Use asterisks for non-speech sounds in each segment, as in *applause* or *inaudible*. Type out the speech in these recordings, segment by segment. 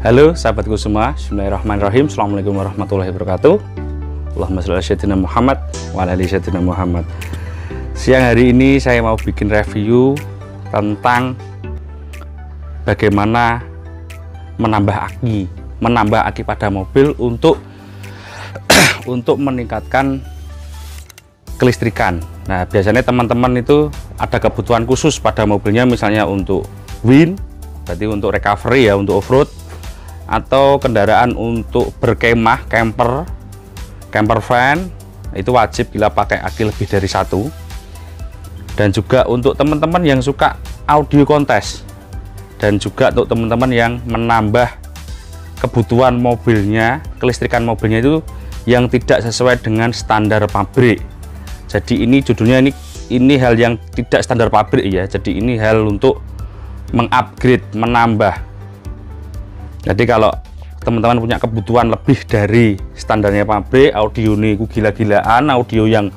Halo sahabatku semua, Bismillahirrahmanirrahim Assalamualaikum warahmatullahi wabarakatuh Allahumma salli ala Muhammad wa ala sayyidina Muhammad Siang hari ini saya mau bikin review tentang bagaimana menambah aki menambah aki pada mobil untuk *clears throat* untuk meningkatkan kelistrikan. Nah, biasanya teman-teman itu ada kebutuhan khusus pada mobilnya misalnya untuk win, berarti untuk recovery ya, untuk off road atau kendaraan untuk berkemah camper camper van itu wajib bila pakai aki lebih dari satu dan juga untuk teman-teman yang suka audio kontes dan juga untuk teman-teman yang menambah kebutuhan mobilnya kelistrikan mobilnya itu yang tidak sesuai dengan standar pabrik jadi ini judulnya ini ini hal yang tidak standar pabrik ya jadi ini hal untuk mengupgrade menambah jadi kalau teman-teman punya kebutuhan lebih dari standarnya pabrik audio ini gila-gilaan audio yang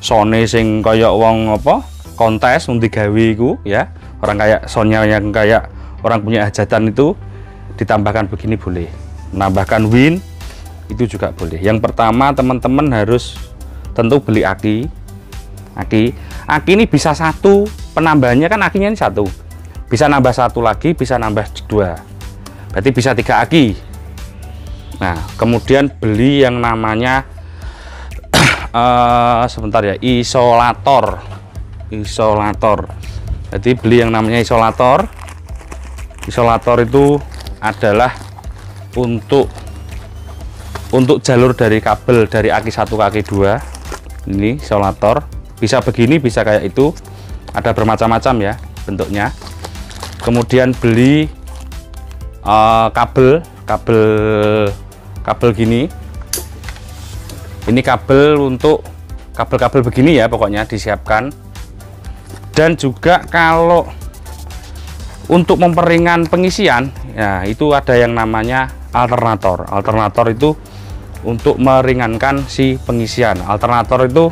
Sony sing kayak wong apa kontes untuk gawe ya orang kayak sonya yang kayak orang punya hajatan itu ditambahkan begini boleh menambahkan win itu juga boleh yang pertama teman-teman harus tentu beli aki aki aki ini bisa satu penambahannya kan akinya ini satu bisa nambah satu lagi bisa nambah dua berarti bisa tiga aki nah kemudian beli yang namanya uh, *clears throat* sebentar ya isolator isolator jadi beli yang namanya isolator isolator itu adalah untuk untuk jalur dari kabel dari aki satu ke aki dua ini isolator bisa begini bisa kayak itu ada bermacam-macam ya bentuknya kemudian beli uh, kabel kabel kabel gini ini kabel untuk kabel-kabel begini ya pokoknya disiapkan dan juga kalau untuk memperingan pengisian ya itu ada yang namanya alternator alternator itu untuk meringankan si pengisian alternator itu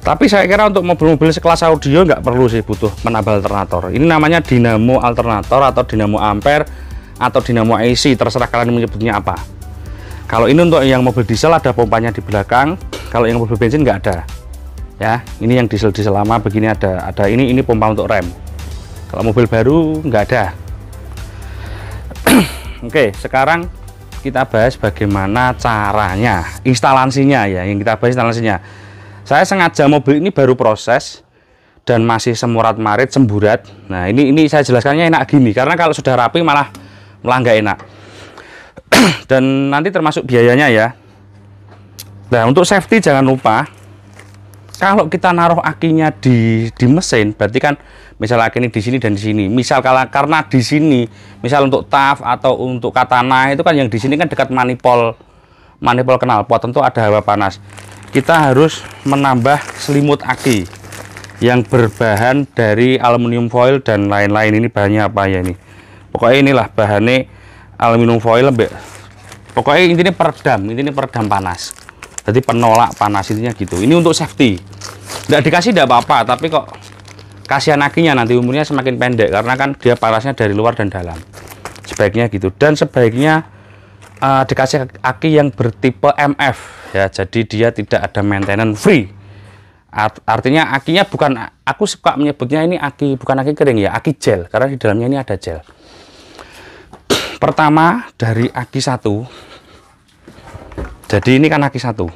tapi saya kira untuk mobil-mobil sekelas audio nggak perlu sih butuh menambah alternator ini namanya dinamo alternator atau dinamo ampere atau dinamo AC terserah kalian menyebutnya apa kalau ini untuk yang mobil diesel ada pompanya di belakang kalau yang mobil bensin nggak ada ya ini yang diesel diesel lama begini ada ada ini ini pompa untuk rem kalau mobil baru nggak ada *clears throat* Oke, sekarang kita bahas bagaimana caranya, instalasinya ya, yang kita bahas instalasinya saya sengaja mobil ini baru proses dan masih semurat marit semburat nah ini ini saya jelaskannya enak gini karena kalau sudah rapi malah malah nggak enak *clears throat* dan nanti termasuk biayanya ya nah untuk safety jangan lupa kalau kita naruh akinya di, di mesin berarti kan misal akini di sini dan di sini misal kalau karena di sini misal untuk taf atau untuk katana itu kan yang di sini kan dekat manipol manipol pot tentu ada hawa panas kita harus menambah selimut aki yang berbahan dari aluminium foil dan lain-lain ini bahannya apa ya ini pokoknya inilah bahannya aluminium foil lebih pokoknya intinya peredam ini peredam panas jadi penolak panas intinya gitu ini untuk safety tidak dikasih tidak apa-apa tapi kok kasihan akinya nanti umurnya semakin pendek karena kan dia panasnya dari luar dan dalam sebaiknya gitu dan sebaiknya uh, dikasih aki yang bertipe MF ya jadi dia tidak ada maintenance free Art artinya akinya bukan aku suka menyebutnya ini aki bukan aki kering ya aki gel karena di dalamnya ini ada gel *clears throat* pertama dari aki satu jadi ini kan aki satu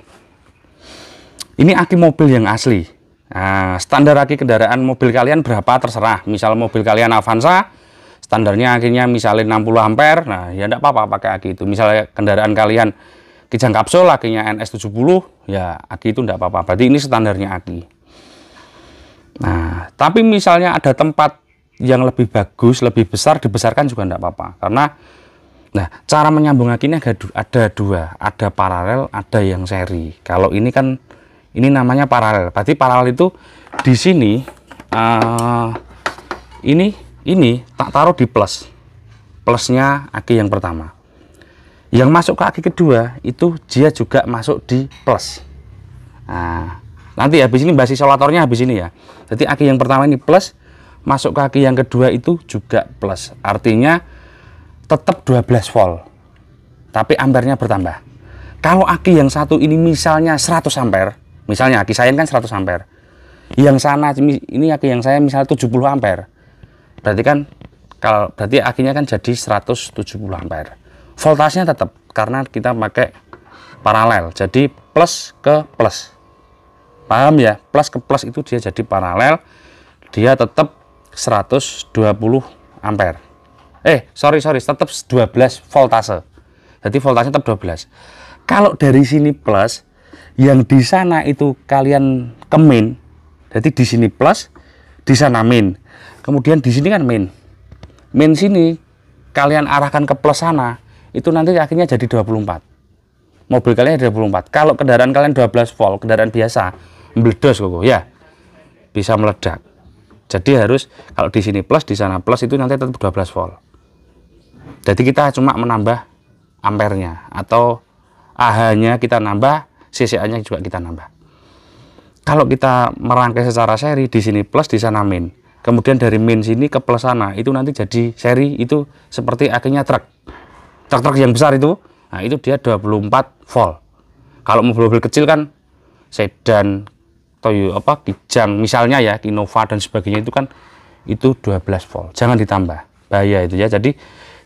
ini aki mobil yang asli nah, standar aki kendaraan mobil kalian berapa terserah misal mobil kalian Avanza standarnya akhirnya misalnya 60 ampere nah ya enggak apa-apa pakai aki itu misalnya kendaraan kalian kijang kapsul akinya NS70 ya aki itu tidak apa-apa berarti ini standarnya aki nah tapi misalnya ada tempat yang lebih bagus lebih besar dibesarkan juga tidak apa-apa karena nah cara menyambung aki ini ada, dua ada paralel ada yang seri kalau ini kan ini namanya paralel berarti paralel itu di sini uh, ini ini tak taruh di plus plusnya aki yang pertama yang masuk kaki kedua itu dia juga masuk di plus nah, nanti habis ini basis isolatornya habis ini ya jadi aki yang pertama ini plus masuk kaki yang kedua itu juga plus artinya tetap 12 volt tapi ampernya bertambah kalau aki yang satu ini misalnya 100 ampere misalnya aki saya kan 100 ampere yang sana ini aki yang saya misalnya 70 ampere berarti kan kalau berarti akinya kan jadi 170 ampere Voltasnya tetap karena kita pakai paralel jadi plus ke plus paham ya plus ke plus itu dia jadi paralel dia tetap 120 ampere eh sorry sorry tetap 12 voltase jadi voltasnya tetap 12 kalau dari sini plus yang di sana itu kalian ke min jadi di sini plus di sana min kemudian di sini kan min min sini kalian arahkan ke plus sana itu nanti akhirnya jadi 24 mobil kalian 24 kalau kendaraan kalian 12 volt kendaraan biasa meledos kok ya bisa meledak jadi harus kalau di sini plus di sana plus itu nanti tetap 12 volt jadi kita cuma menambah ampernya atau AH nya kita nambah CCA nya juga kita nambah kalau kita merangkai secara seri di sini plus di sana min kemudian dari min sini ke plus sana itu nanti jadi seri itu seperti akhirnya truk truk-truk yang besar itu nah itu dia 24 volt kalau mobil-mobil kecil kan sedan Toyo apa Kijang misalnya ya Innova dan sebagainya itu kan itu 12 volt jangan ditambah bahaya itu ya jadi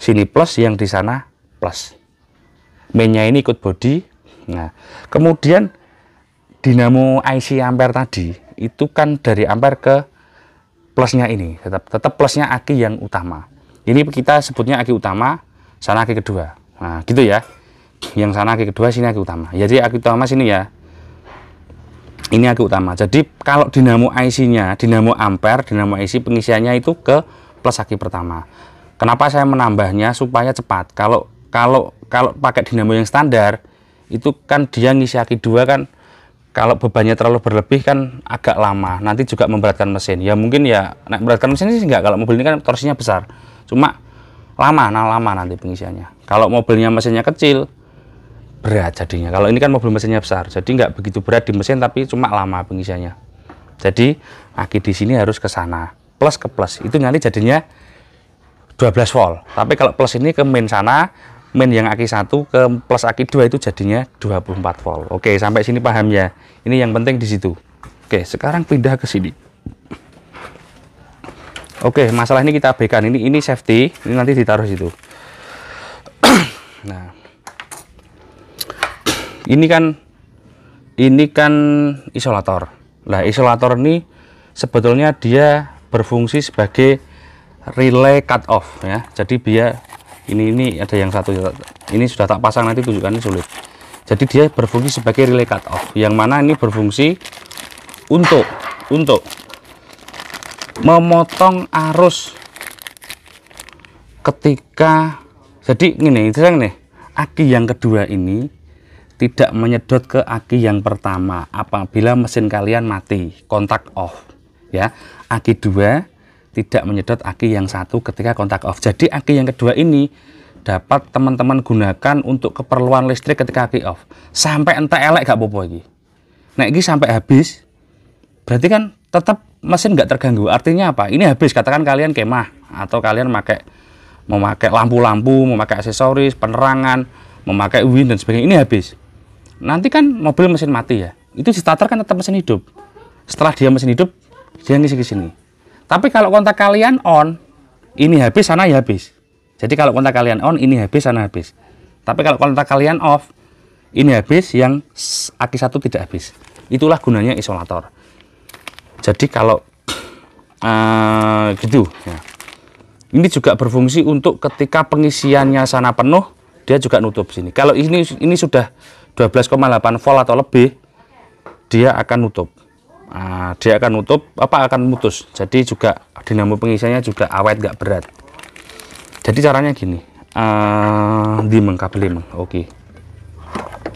sini plus yang di sana plus mainnya ini ikut body nah kemudian dinamo IC ampere tadi itu kan dari ampere ke plusnya ini tetap tetap plusnya aki yang utama ini kita sebutnya aki utama sana kaki kedua nah gitu ya yang sana kaki kedua sini kaki utama jadi kaki utama sini ya ini kaki utama jadi kalau dinamo IC nya dinamo ampere dinamo IC pengisiannya itu ke plus kaki pertama kenapa saya menambahnya supaya cepat kalau kalau kalau pakai dinamo yang standar itu kan dia ngisi aki dua kan kalau bebannya terlalu berlebih kan agak lama nanti juga memberatkan mesin ya mungkin ya nah, memberatkan mesin sih enggak kalau mobil ini kan torsinya besar cuma lama nah lama nanti pengisiannya kalau mobilnya mesinnya kecil berat jadinya kalau ini kan mobil mesinnya besar jadi nggak begitu berat di mesin tapi cuma lama pengisiannya jadi aki di sini harus ke sana plus ke plus itu nanti jadinya 12 volt tapi kalau plus ini ke main sana main yang aki satu ke plus aki dua itu jadinya 24 volt oke sampai sini paham ya ini yang penting di situ oke sekarang pindah ke sini Oke, masalah ini kita abaikan. Ini ini safety, ini nanti ditaruh situ. nah. Ini kan ini kan isolator. Nah, isolator ini sebetulnya dia berfungsi sebagai relay cut off ya. Jadi dia ini ini ada yang satu ya. ini sudah tak pasang nanti tunjukkannya sulit. Jadi dia berfungsi sebagai relay cut off yang mana ini berfungsi untuk untuk memotong arus ketika jadi gini sayang nih aki yang kedua ini tidak menyedot ke aki yang pertama apabila mesin kalian mati kontak off ya aki dua tidak menyedot aki yang satu ketika kontak off jadi aki yang kedua ini dapat teman-teman gunakan untuk keperluan listrik ketika aki off sampai entah elek gak popo lagi. nah ini sampai habis berarti kan tetap mesin nggak terganggu artinya apa ini habis katakan kalian kemah atau kalian memakai memakai lampu-lampu memakai aksesoris penerangan memakai wind dan sebagainya ini habis nanti kan mobil mesin mati ya itu di starter kan tetap mesin hidup setelah dia mesin hidup dia ngisi ke sini tapi kalau kontak kalian on ini habis sana ya habis jadi kalau kontak kalian on ini habis sana habis tapi kalau kontak kalian off ini habis yang aki satu tidak habis itulah gunanya isolator jadi kalau uh, gitu ya. ini juga berfungsi untuk ketika pengisiannya sana penuh dia juga nutup sini kalau ini ini sudah 12,8 volt atau lebih dia akan nutup uh, dia akan nutup apa akan mutus jadi juga dinamo pengisiannya juga awet gak berat jadi caranya gini uh, di mengkabel oke okay.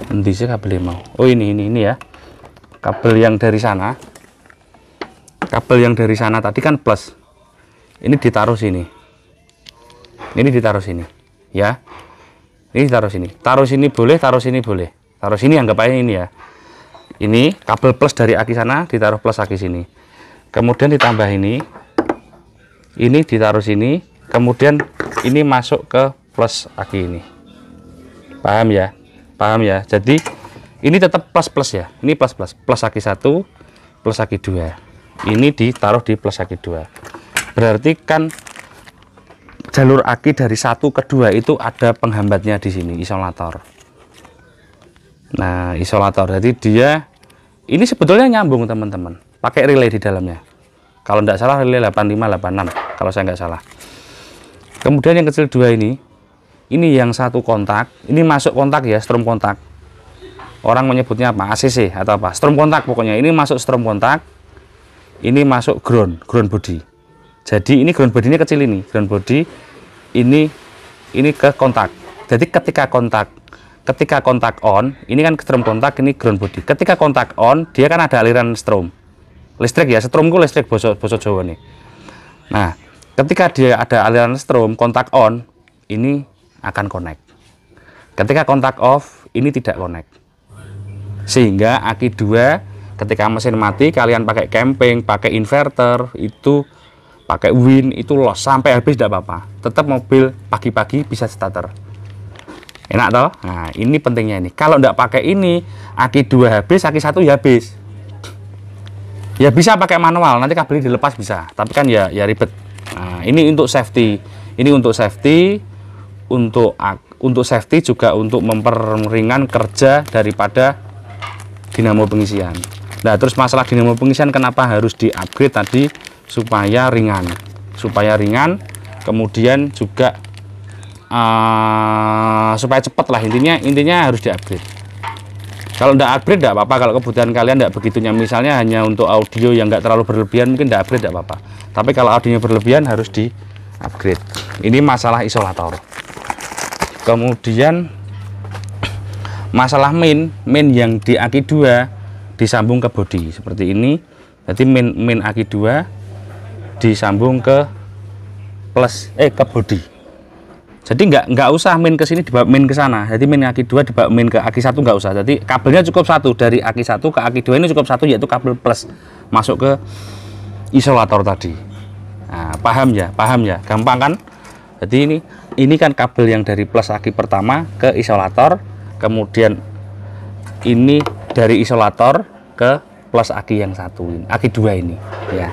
nanti sih kabel mau. oh ini ini ini ya kabel yang dari sana kabel yang dari sana tadi kan plus ini ditaruh sini ini ditaruh sini ya ini ditaruh sini taruh sini boleh taruh sini boleh taruh sini anggap aja ini ya ini kabel plus dari aki sana ditaruh plus aki sini kemudian ditambah ini ini ditaruh sini kemudian ini masuk ke plus aki ini paham ya paham ya jadi ini tetap plus plus ya ini plus plus plus aki satu plus aki dua ini ditaruh di plus aki 2 berarti kan jalur aki dari satu ke dua itu ada penghambatnya di sini isolator nah isolator jadi dia ini sebetulnya nyambung teman-teman pakai relay di dalamnya kalau tidak salah relay 8586 kalau saya nggak salah kemudian yang kecil dua ini ini yang satu kontak ini masuk kontak ya strom kontak orang menyebutnya apa ACC atau apa strom kontak pokoknya ini masuk strom kontak ini masuk ground ground body jadi ini ground body ini kecil ini ground body ini ini ke kontak jadi ketika kontak ketika kontak on ini kan strom kontak ini ground body ketika kontak on dia kan ada aliran strom listrik ya stromku listrik bosok bosok Jawa nih nah ketika dia ada aliran strom kontak on ini akan connect ketika kontak off ini tidak connect sehingga aki 2 ketika mesin mati kalian pakai camping pakai inverter itu pakai win itu loss sampai habis tidak apa-apa tetap mobil pagi-pagi bisa starter enak toh nah ini pentingnya ini kalau tidak pakai ini aki dua habis aki satu ya habis ya bisa pakai manual nanti kabel dilepas bisa tapi kan ya ya ribet nah ini untuk safety ini untuk safety untuk untuk safety juga untuk memperingan kerja daripada dinamo pengisian Nah, terus masalah dinamo pengisian kenapa harus di-upgrade tadi supaya ringan. Supaya ringan, kemudian juga uh, supaya cepat lah intinya intinya harus di upgrade kalau tidak upgrade tidak apa-apa kalau kebutuhan kalian tidak begitunya misalnya hanya untuk audio yang nggak terlalu berlebihan mungkin tidak upgrade tidak apa-apa tapi kalau audionya berlebihan harus di upgrade ini masalah isolator kemudian masalah main main yang di aki 2 disambung ke bodi seperti ini jadi min min aki 2 disambung ke plus eh ke bodi. jadi nggak nggak usah min ke sini dibawa min ke sana jadi min aki 2 dibawa min ke aki satu nggak usah jadi kabelnya cukup satu dari aki 1 ke aki 2 ini cukup satu yaitu kabel plus masuk ke isolator tadi nah, paham ya paham ya gampang kan jadi ini ini kan kabel yang dari plus aki pertama ke isolator kemudian ini dari isolator ke plus aki yang satu ini, aki dua ini ya.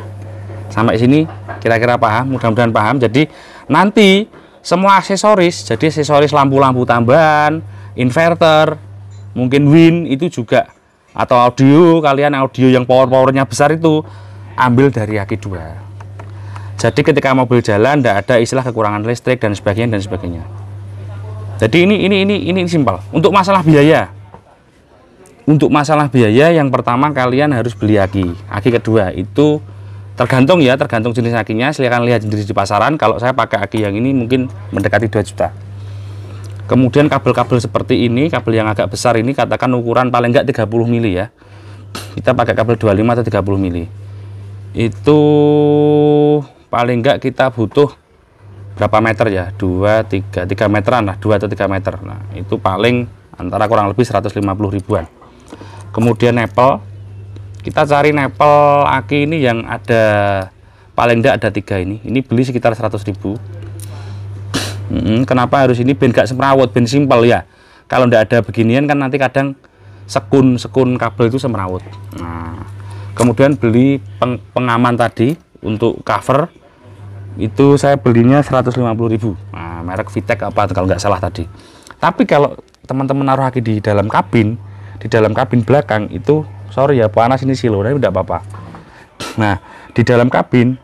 Sampai sini kira-kira paham, mudah-mudahan paham. Jadi nanti semua aksesoris, jadi aksesoris lampu-lampu tambahan, inverter, mungkin win itu juga atau audio kalian audio yang power-powernya besar itu ambil dari aki dua. Jadi ketika mobil jalan tidak ada istilah kekurangan listrik dan sebagainya dan sebagainya. Jadi ini ini ini ini simpel. Untuk masalah biaya, untuk masalah biaya yang pertama kalian harus beli aki aki kedua itu tergantung ya tergantung jenis akinya silahkan lihat jenis di pasaran kalau saya pakai aki yang ini mungkin mendekati 2 juta kemudian kabel-kabel seperti ini kabel yang agak besar ini katakan ukuran paling enggak 30 mili ya kita pakai kabel 25 atau 30 mili itu paling enggak kita butuh berapa meter ya 2 3 3 meteran lah 2 atau 3 meter nah itu paling antara kurang lebih 150 ribuan kemudian nepel kita cari nepel aki ini yang ada paling tidak ada tiga ini ini beli sekitar 100 ribu hmm, kenapa harus ini ben gak semrawut ben simpel ya kalau tidak ada beginian kan nanti kadang sekun-sekun kabel itu semrawut nah kemudian beli peng pengaman tadi untuk cover itu saya belinya 150 ribu nah, merek Vitek apa kalau nggak salah tadi tapi kalau teman-teman naruh aki di dalam kabin di dalam kabin belakang itu sorry ya panas ini silo tapi tidak apa-apa nah di dalam kabin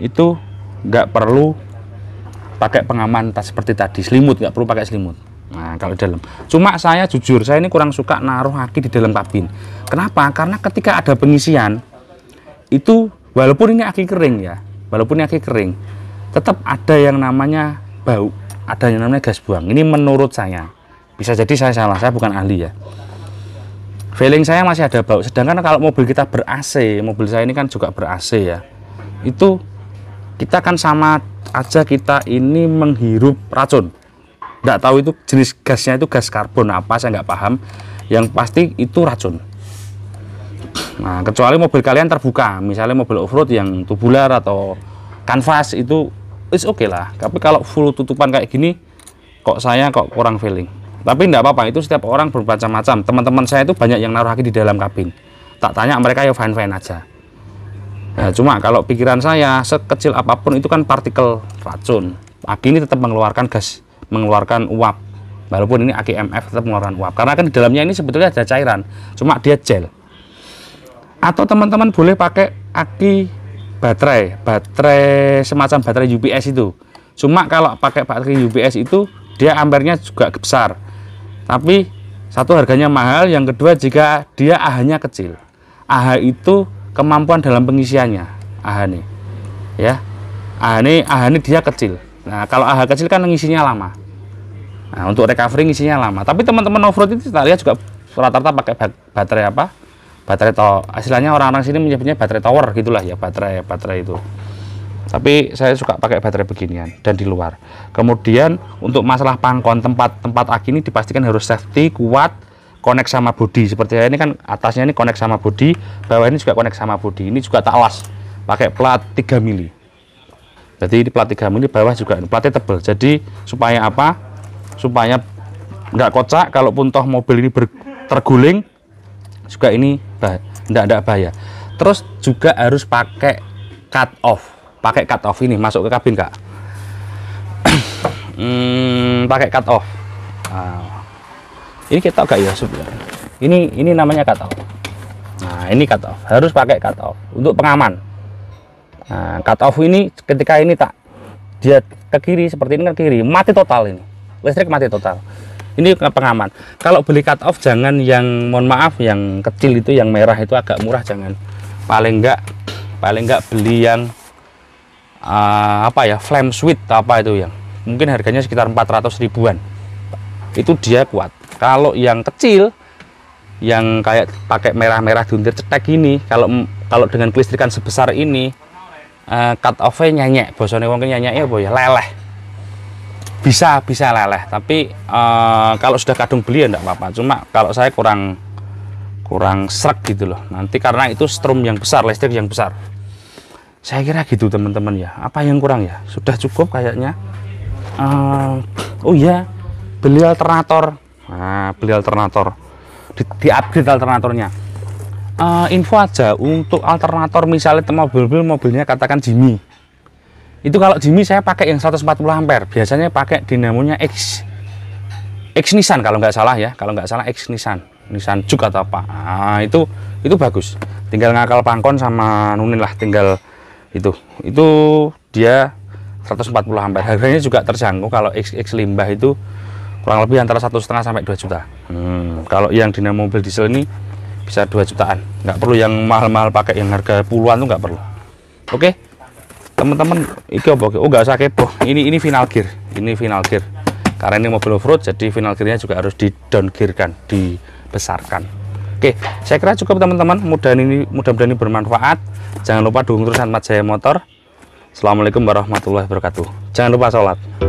itu nggak perlu pakai pengaman tas seperti tadi selimut nggak perlu pakai selimut nah kalau dalam cuma saya jujur saya ini kurang suka naruh kaki di dalam kabin kenapa karena ketika ada pengisian itu walaupun ini aki kering ya walaupun ini aki kering tetap ada yang namanya bau ada yang namanya gas buang ini menurut saya bisa jadi saya salah saya bukan ahli ya feeling saya masih ada bau sedangkan kalau mobil kita ber AC mobil saya ini kan juga ber AC ya itu kita kan sama aja kita ini menghirup racun Tidak tahu itu jenis gasnya itu gas karbon apa saya nggak paham yang pasti itu racun nah kecuali mobil kalian terbuka misalnya mobil offroad yang tubular atau kanvas itu is oke okay lah tapi kalau full tutupan kayak gini kok saya kok kurang feeling tapi tidak apa-apa itu setiap orang bermacam-macam teman-teman saya itu banyak yang naruh kaki di dalam kabin tak tanya mereka ya fine fine aja nah, cuma kalau pikiran saya sekecil apapun itu kan partikel racun aki ini tetap mengeluarkan gas mengeluarkan uap walaupun ini aki MF tetap mengeluarkan uap karena kan di dalamnya ini sebetulnya ada cairan cuma dia gel atau teman-teman boleh pakai aki baterai baterai semacam baterai UPS itu cuma kalau pakai baterai UPS itu dia ampernya juga besar tapi satu harganya mahal, yang kedua jika dia ah kecil. AH itu kemampuan dalam pengisiannya. AH nih. Ya. AH ini AH ini dia kecil. Nah, kalau AH kecil kan ngisinya lama. Nah, untuk recovery ngisinya lama. Tapi teman-teman off-road itu kita lihat juga rata-rata pakai baterai apa? Baterai tower. Istilahnya orang-orang sini menyebutnya baterai tower gitulah ya, baterai baterai itu tapi saya suka pakai baterai beginian dan di luar kemudian untuk masalah pangkon tempat-tempat aki ini dipastikan harus safety kuat connect sama bodi. seperti saya ini kan atasnya ini connect sama bodi, bawah ini juga connect sama bodi. ini juga tak alas pakai plat 3 mili jadi ini plat 3 mili bawah juga ini platnya tebal jadi supaya apa supaya nggak kocak kalaupun toh mobil ini terguling juga ini enggak, enggak bahaya terus juga harus pakai cut off pakai cut off ini masuk ke kabin kak hmm, pakai cut off nah, ini kita gak ya sebenarnya ini ini namanya cut off nah ini cut off harus pakai cut off untuk pengaman nah, cut off ini ketika ini tak dia ke kiri seperti ini ke kiri mati total ini listrik mati total ini pengaman kalau beli cut off jangan yang mohon maaf yang kecil itu yang merah itu agak murah jangan paling enggak paling enggak beli yang uh, apa ya flame sweet apa itu yang mungkin harganya sekitar 400 ribuan itu dia kuat kalau yang kecil yang kayak pakai merah-merah duntir cetek ini kalau kalau dengan kelistrikan sebesar ini uh, cut off-nya nyenyek bosone wong nyenyek ya boy ya, leleh bisa bisa leleh tapi uh, kalau sudah kadung beli ya enggak apa-apa cuma kalau saya kurang kurang serak gitu loh nanti karena itu strum yang besar listrik yang besar saya kira gitu teman-teman ya apa yang kurang ya sudah cukup kayaknya uh, oh iya beli alternator nah, beli alternator di, di upgrade alternatornya uh, info aja untuk alternator misalnya mobil-mobil mobilnya katakan Jimmy itu kalau Jimmy saya pakai yang 140 ampere biasanya pakai dinamonya X X Nissan kalau nggak salah ya kalau nggak salah X Nissan Nissan juga atau apa nah, itu itu bagus tinggal ngakal pangkon sama Nunin lah tinggal itu itu dia 140 ampere harganya juga terjangkau kalau XX limbah itu kurang lebih antara satu setengah sampai 2 juta hmm, kalau yang dinamo mobil diesel ini bisa 2 jutaan nggak perlu yang mahal-mahal pakai yang harga puluhan tuh nggak perlu oke okay? teman-teman iki oke oh nggak usah kepo ini ini final gear ini final gear karena ini mobil off-road jadi final gearnya juga harus di down gearkan dibesarkan Oke, saya kira cukup teman-teman. Mudah ini mudah-mudahan ini bermanfaat. Jangan lupa dukung terus Ahmad Jaya Motor. Assalamualaikum warahmatullahi wabarakatuh. Jangan lupa sholat.